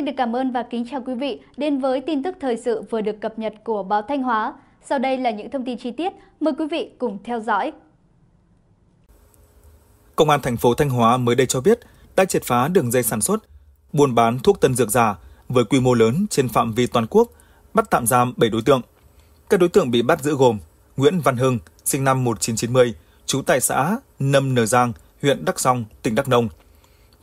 Xin được cảm ơn và kính chào quý vị đến với tin tức thời sự vừa được cập nhật của báo Thanh Hóa. Sau đây là những thông tin chi tiết, mời quý vị cùng theo dõi. Công an thành phố Thanh Hóa mới đây cho biết đã triệt phá đường dây sản xuất, buôn bán thuốc tân dược giả với quy mô lớn trên phạm vi toàn quốc, bắt tạm giam 7 đối tượng. Các đối tượng bị bắt giữ gồm Nguyễn Văn Hưng, sinh năm 1990, trú tại xã Nâm Nờ Giang, huyện Đắc Song, tỉnh Đắk Nông.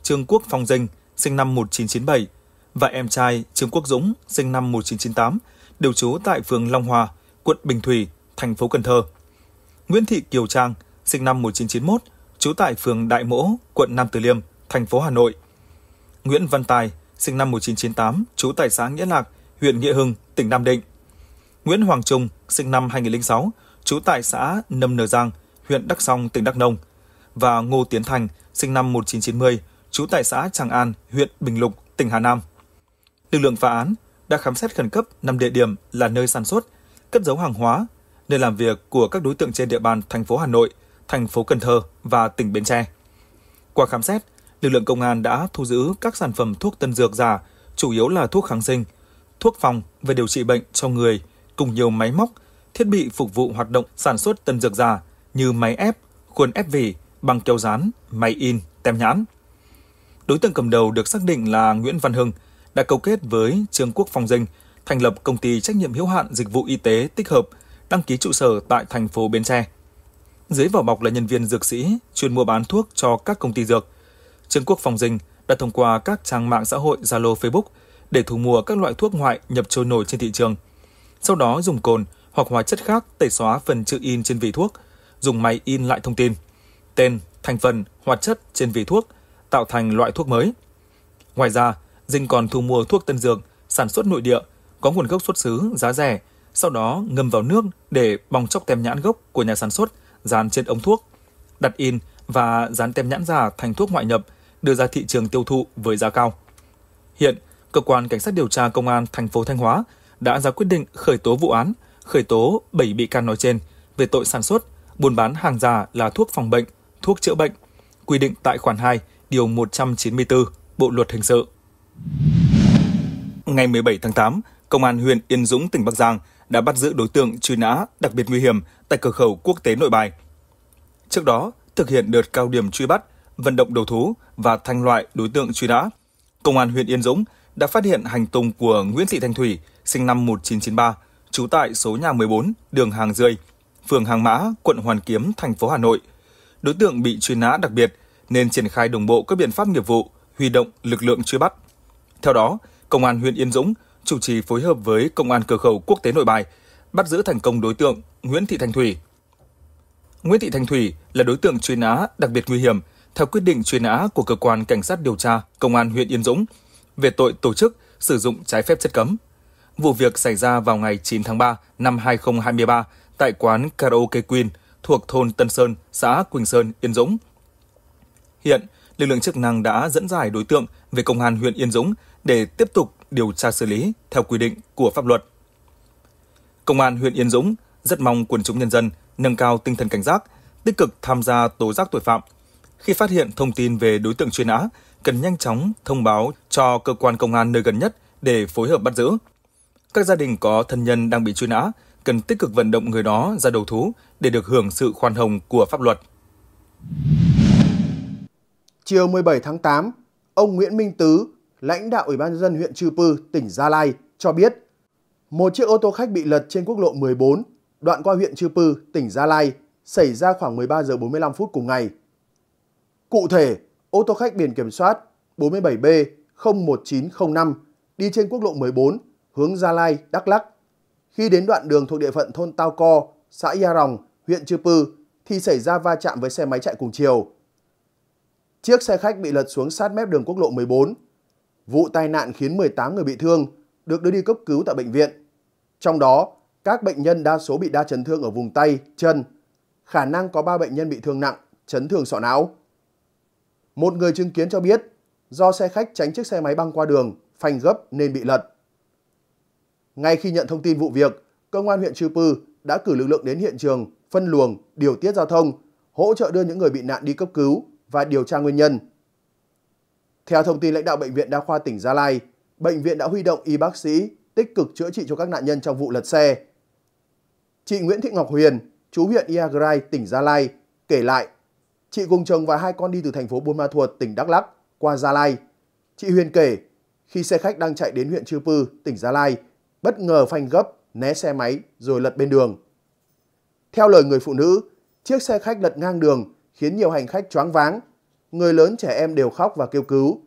Trương Quốc Phong Dinh, sinh năm 1997, và em trai Trương Quốc Dũng, sinh năm 1998, đều trú tại phường Long Hòa, quận Bình Thủy, thành phố Cần Thơ. Nguyễn Thị Kiều Trang, sinh năm 1991, trú tại phường Đại Mỗ, quận Nam Từ Liêm, thành phố Hà Nội. Nguyễn Văn Tài, sinh năm 1998, trú tại xã Nghĩa Lạc, huyện Nghĩa Hưng, tỉnh Nam Định. Nguyễn Hoàng Trung, sinh năm 2006, trú tại xã Nâm Nờ Giang, huyện đắc Song, tỉnh Đắk Nông. Và Ngô Tiến Thành, sinh năm 1990, trú tại xã Tràng An, huyện Bình Lục, tỉnh Hà Nam lực lượng phá án đã khám xét khẩn cấp 5 địa điểm là nơi sản xuất, cất giấu hàng hóa, nơi làm việc của các đối tượng trên địa bàn thành phố Hà Nội, thành phố Cần Thơ và tỉnh Bến Tre. Qua khám xét, lực lượng công an đã thu giữ các sản phẩm thuốc tân dược giả, chủ yếu là thuốc kháng sinh, thuốc phòng về điều trị bệnh cho người, cùng nhiều máy móc, thiết bị phục vụ hoạt động sản xuất tân dược giả như máy ép, khuôn ép vỉ, băng keo dán, máy in, tem nhãn. Đối tượng cầm đầu được xác định là Nguyễn Văn Hưng – đã cấu kết với Trương Quốc Phong Dinh thành lập công ty trách nhiệm hữu hạn dịch vụ y tế tích hợp, đăng ký trụ sở tại thành phố Bến Tre. Dưới vỏ bọc là nhân viên dược sĩ chuyên mua bán thuốc cho các công ty dược. Trương Quốc Phong Dinh đã thông qua các trang mạng xã hội Zalo, Facebook để thu mua các loại thuốc ngoại nhập trôi nổi trên thị trường. Sau đó dùng cồn hoặc hóa chất khác tẩy xóa phần chữ in trên vỉ thuốc, dùng máy in lại thông tin, tên, thành phần, hoạt chất trên vỉ thuốc, tạo thành loại thuốc mới. Ngoài ra, Dinh còn thu mua thuốc tân dược, sản xuất nội địa, có nguồn gốc xuất xứ, giá rẻ, sau đó ngâm vào nước để bong chóc tem nhãn gốc của nhà sản xuất dán trên ống thuốc, đặt in và dán tem nhãn giả thành thuốc ngoại nhập, đưa ra thị trường tiêu thụ với giá cao. Hiện, cơ quan cảnh sát điều tra công an thành phố Thanh Hóa đã ra quyết định khởi tố vụ án, khởi tố 7 bị can nói trên về tội sản xuất, buôn bán hàng giả là thuốc phòng bệnh, thuốc chữa bệnh, quy định tại khoản 2, điều 194 Bộ luật hình sự. Ngày 17 tháng 8, Công an huyện Yên Dũng, tỉnh Bắc Giang đã bắt giữ đối tượng truy nã đặc biệt nguy hiểm tại cửa khẩu quốc tế Nội Bài. Trước đó, thực hiện đợt cao điểm truy bắt, vận động đầu thú và thanh loại đối tượng truy nã, Công an huyện Yên Dũng đã phát hiện hành tung của Nguyễn Thị Thanh Thủy, sinh năm 1993, trú tại số nhà 14, đường Hàng Rươi, phường Hàng Mã, quận Hoàn Kiếm, thành phố Hà Nội. Đối tượng bị truy nã đặc biệt nên triển khai đồng bộ các biện pháp nghiệp vụ, huy động lực lượng truy bắt – theo đó, Công an huyện Yên Dũng chủ trì phối hợp với Công an cửa khẩu quốc tế Nội Bài bắt giữ thành công đối tượng Nguyễn Thị Thanh Thủy. Nguyễn Thị Thanh Thủy là đối tượng truy nã đặc biệt nguy hiểm theo quyết định truy nã của cơ quan cảnh sát điều tra Công an huyện Yên Dũng về tội tổ chức sử dụng trái phép chất cấm. Vụ việc xảy ra vào ngày 9 tháng 3 năm 2023 tại quán karaoke Queen thuộc thôn Tân Sơn, xã Quỳnh Sơn, Yên Dũng. Hiện, lực lượng chức năng đã dẫn giải đối tượng về công an huyện Yên Dũng để tiếp tục điều tra xử lý theo quy định của pháp luật. Công an huyện Yên Dũng rất mong quần chúng nhân dân nâng cao tinh thần cảnh giác, tích cực tham gia tố giác tội phạm. Khi phát hiện thông tin về đối tượng truy nã, cần nhanh chóng thông báo cho cơ quan công an nơi gần nhất để phối hợp bắt giữ. Các gia đình có thân nhân đang bị truy nã cần tích cực vận động người đó ra đầu thú để được hưởng sự khoan hồng của pháp luật. Chiều 17 tháng 8, ông Nguyễn Minh Tứ, lãnh đạo Ủy ban nhân dân huyện Chư Pư, tỉnh Gia Lai cho biết, một chiếc ô tô khách bị lật trên quốc lộ 14, đoạn qua huyện Chư Pư, tỉnh Gia Lai, xảy ra khoảng 13 giờ 45 phút cùng ngày. Cụ thể, ô tô khách biển kiểm soát 47B 01905 đi trên quốc lộ 14 hướng Gia Lai, Đắk Lắk. Khi đến đoạn đường thuộc địa phận thôn Tao Co, xã Gia Rồng, huyện Chư Pư thì xảy ra va chạm với xe máy chạy cùng chiều. Chiếc xe khách bị lật xuống sát mép đường quốc lộ 14. Vụ tai nạn khiến 18 người bị thương, được đưa đi cấp cứu tại bệnh viện. Trong đó, các bệnh nhân đa số bị đa chấn thương ở vùng tay, chân. Khả năng có 3 bệnh nhân bị thương nặng, chấn thương sọ não. Một người chứng kiến cho biết, do xe khách tránh chiếc xe máy băng qua đường, phanh gấp nên bị lật. Ngay khi nhận thông tin vụ việc, công an huyện Chư Pư đã cử lực lượng đến hiện trường, phân luồng, điều tiết giao thông, hỗ trợ đưa những người bị nạn đi cấp cứu và điều tra nguyên nhân. Theo thông tin lãnh đạo Bệnh viện Đa khoa tỉnh Gia Lai, bệnh viện đã huy động y bác sĩ tích cực chữa trị cho các nạn nhân trong vụ lật xe. Chị Nguyễn Thị Ngọc Huyền, chú huyện Iagrai, tỉnh Gia Lai, kể lại, chị cùng chồng và hai con đi từ thành phố Buôn Ma Thuột, tỉnh Đắk Lắk qua Gia Lai. Chị Huyền kể, khi xe khách đang chạy đến huyện Chư Pư, tỉnh Gia Lai, bất ngờ phanh gấp, né xe máy rồi lật bên đường. Theo lời người phụ nữ, chiếc xe khách lật ngang đường khiến nhiều hành khách choáng váng. Người lớn trẻ em đều khóc và kêu cứu.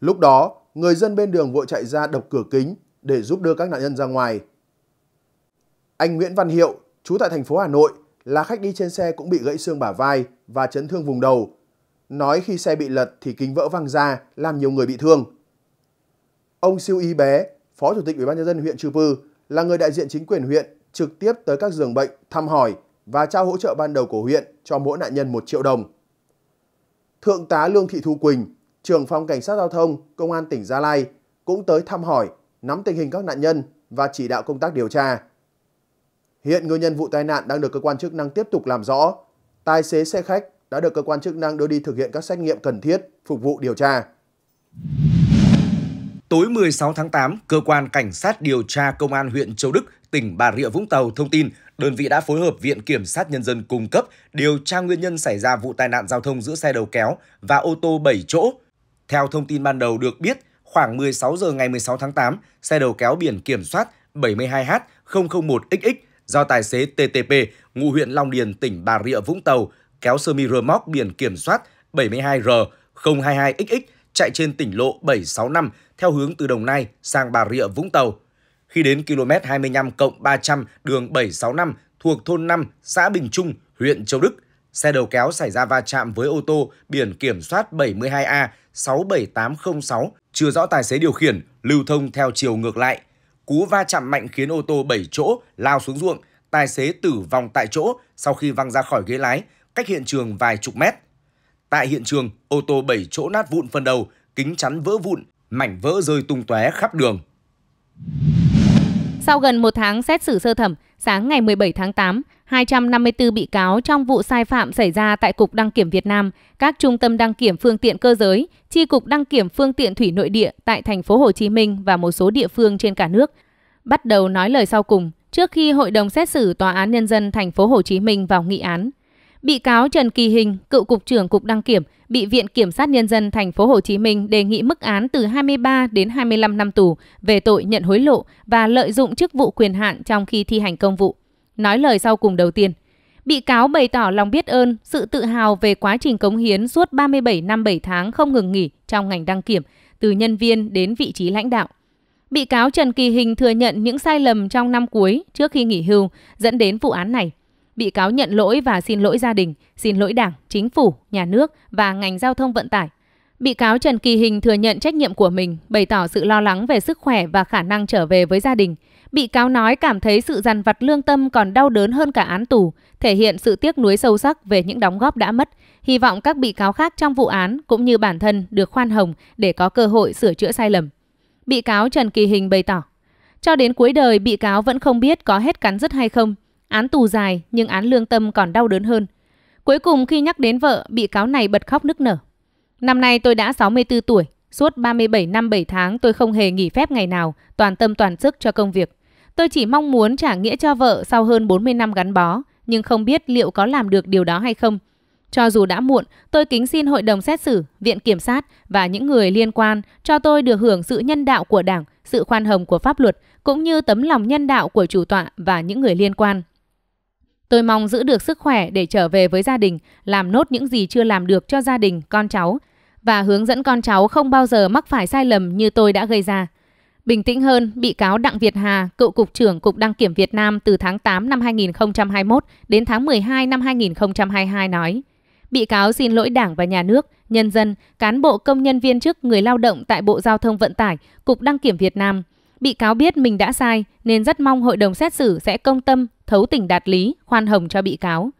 Lúc đó, người dân bên đường vội chạy ra đập cửa kính để giúp đưa các nạn nhân ra ngoài. Anh Nguyễn Văn Hiệu, trú tại thành phố Hà Nội, là khách đi trên xe cũng bị gãy xương bả vai và chấn thương vùng đầu. Nói khi xe bị lật thì kính vỡ văng ra, làm nhiều người bị thương. Ông Siêu Y Bé, Phó Chủ tịch Ủy ban nhân dân huyện Chư Pư, là người đại diện chính quyền huyện trực tiếp tới các giường bệnh thăm hỏi và trao hỗ trợ ban đầu của huyện cho mỗi nạn nhân 1 triệu đồng. Thượng tá Lương Thị Thu Quỳnh, trưởng phòng cảnh sát giao thông, công an tỉnh Gia Lai cũng tới thăm hỏi, nắm tình hình các nạn nhân và chỉ đạo công tác điều tra. Hiện nguyên nhân vụ tai nạn đang được cơ quan chức năng tiếp tục làm rõ. Tài xế xe khách đã được cơ quan chức năng đưa đi thực hiện các xét nghiệm cần thiết phục vụ điều tra. Tối 16 tháng 8, cơ quan cảnh sát điều tra công an huyện Châu Đức, tỉnh Bà Rịa Vũng Tàu thông tin đơn vị đã phối hợp Viện Kiểm sát Nhân dân cung cấp điều tra nguyên nhân xảy ra vụ tai nạn giao thông giữa xe đầu kéo và ô tô 7 chỗ. Theo thông tin ban đầu được biết, khoảng 16 giờ ngày 16 tháng 8, xe đầu kéo biển kiểm soát 72H001XX do tài xế TTP, ngụ huyện Long Điền, tỉnh Bà Rịa, Vũng Tàu, kéo sơ mi rơ móc biển kiểm soát 72R022XX chạy trên tỉnh lộ 765 theo hướng từ Đồng Nai sang Bà Rịa, Vũng Tàu khi đến km 25 cộng 300 đường 765 thuộc thôn 5, xã Bình Trung, huyện Châu Đức, xe đầu kéo xảy ra va chạm với ô tô biển kiểm soát 72A 67806, chưa rõ tài xế điều khiển, lưu thông theo chiều ngược lại. Cú va chạm mạnh khiến ô tô 7 chỗ lao xuống ruộng, tài xế tử vong tại chỗ sau khi văng ra khỏi ghế lái, cách hiện trường vài chục mét. Tại hiện trường, ô tô 7 chỗ nát vụn phần đầu, kính chắn vỡ vụn, mảnh vỡ rơi tung tóe khắp đường. Sau gần một tháng xét xử sơ thẩm, sáng ngày 17 tháng 8, 254 bị cáo trong vụ sai phạm xảy ra tại Cục Đăng kiểm Việt Nam, các trung tâm đăng kiểm phương tiện cơ giới, chi cục đăng kiểm phương tiện thủy nội địa tại thành phố Hồ Chí Minh và một số địa phương trên cả nước bắt đầu nói lời sau cùng trước khi hội đồng xét xử tòa án nhân dân thành phố Hồ Chí Minh vào nghị án. Bị cáo Trần Kỳ Hình, cựu cục trưởng cục đăng kiểm, bị Viện Kiểm sát Nhân dân Thành phố Hồ Chí Minh đề nghị mức án từ 23 đến 25 năm tù về tội nhận hối lộ và lợi dụng chức vụ quyền hạn trong khi thi hành công vụ. Nói lời sau cùng đầu tiên, bị cáo bày tỏ lòng biết ơn, sự tự hào về quá trình cống hiến suốt 37 năm 7 tháng không ngừng nghỉ trong ngành đăng kiểm, từ nhân viên đến vị trí lãnh đạo. Bị cáo Trần Kỳ Hình thừa nhận những sai lầm trong năm cuối trước khi nghỉ hưu dẫn đến vụ án này – bị cáo nhận lỗi và xin lỗi gia đình, xin lỗi Đảng, chính phủ, nhà nước và ngành giao thông vận tải. Bị cáo Trần Kỳ Hình thừa nhận trách nhiệm của mình, bày tỏ sự lo lắng về sức khỏe và khả năng trở về với gia đình. Bị cáo nói cảm thấy sự dằn vặt lương tâm còn đau đớn hơn cả án tù, thể hiện sự tiếc nuối sâu sắc về những đóng góp đã mất. Hy vọng các bị cáo khác trong vụ án cũng như bản thân được khoan hồng để có cơ hội sửa chữa sai lầm. Bị cáo Trần Kỳ Hình bày tỏ, cho đến cuối đời bị cáo vẫn không biết có hết cắn dứt hay không, Án tù dài nhưng án lương tâm còn đau đớn hơn. Cuối cùng khi nhắc đến vợ, bị cáo này bật khóc nức nở. Năm nay tôi đã 64 tuổi, suốt 37 năm 7 tháng tôi không hề nghỉ phép ngày nào, toàn tâm toàn sức cho công việc. Tôi chỉ mong muốn trả nghĩa cho vợ sau hơn 40 năm gắn bó, nhưng không biết liệu có làm được điều đó hay không. Cho dù đã muộn, tôi kính xin hội đồng xét xử, viện kiểm sát và những người liên quan cho tôi được hưởng sự nhân đạo của Đảng, sự khoan hồng của pháp luật cũng như tấm lòng nhân đạo của chủ tọa và những người liên quan. Tôi mong giữ được sức khỏe để trở về với gia đình, làm nốt những gì chưa làm được cho gia đình, con cháu và hướng dẫn con cháu không bao giờ mắc phải sai lầm như tôi đã gây ra. Bình tĩnh hơn, bị cáo Đặng Việt Hà, cựu cục trưởng Cục Đăng kiểm Việt Nam từ tháng 8 năm 2021 đến tháng 12 năm 2022 nói: Bị cáo xin lỗi Đảng và nhà nước, nhân dân, cán bộ công nhân viên chức người lao động tại Bộ Giao thông Vận tải, Cục Đăng kiểm Việt Nam – Bị cáo biết mình đã sai nên rất mong hội đồng xét xử sẽ công tâm, thấu tình đạt lý, khoan hồng cho bị cáo.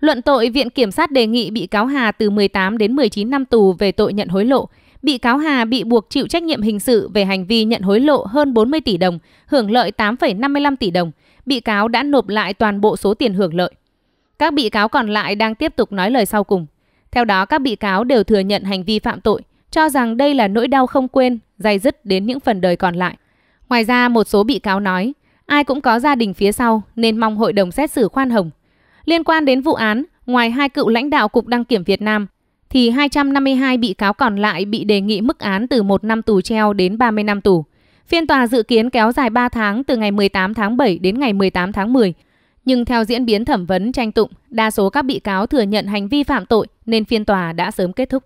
Luận tội, Viện Kiểm sát đề nghị bị cáo Hà từ 18 đến 19 năm tù về tội nhận hối lộ. Bị cáo Hà bị buộc chịu trách nhiệm hình sự về hành vi nhận hối lộ hơn 40 tỷ đồng, hưởng lợi 8,55 tỷ đồng. Bị cáo đã nộp lại toàn bộ số tiền hưởng lợi. Các bị cáo còn lại đang tiếp tục nói lời sau cùng. Theo đó, các bị cáo đều thừa nhận hành vi phạm tội, cho rằng đây là nỗi đau không quên, dày dứt đến những phần đời còn lại. Ngoài ra một số bị cáo nói, ai cũng có gia đình phía sau nên mong hội đồng xét xử khoan hồng. Liên quan đến vụ án, ngoài hai cựu lãnh đạo Cục Đăng kiểm Việt Nam, thì 252 bị cáo còn lại bị đề nghị mức án từ 1 năm tù treo đến 30 năm tù. Phiên tòa dự kiến kéo dài 3 tháng từ ngày 18 tháng 7 đến ngày 18 tháng 10. Nhưng theo diễn biến thẩm vấn tranh tụng, đa số các bị cáo thừa nhận hành vi phạm tội nên phiên tòa đã sớm kết thúc.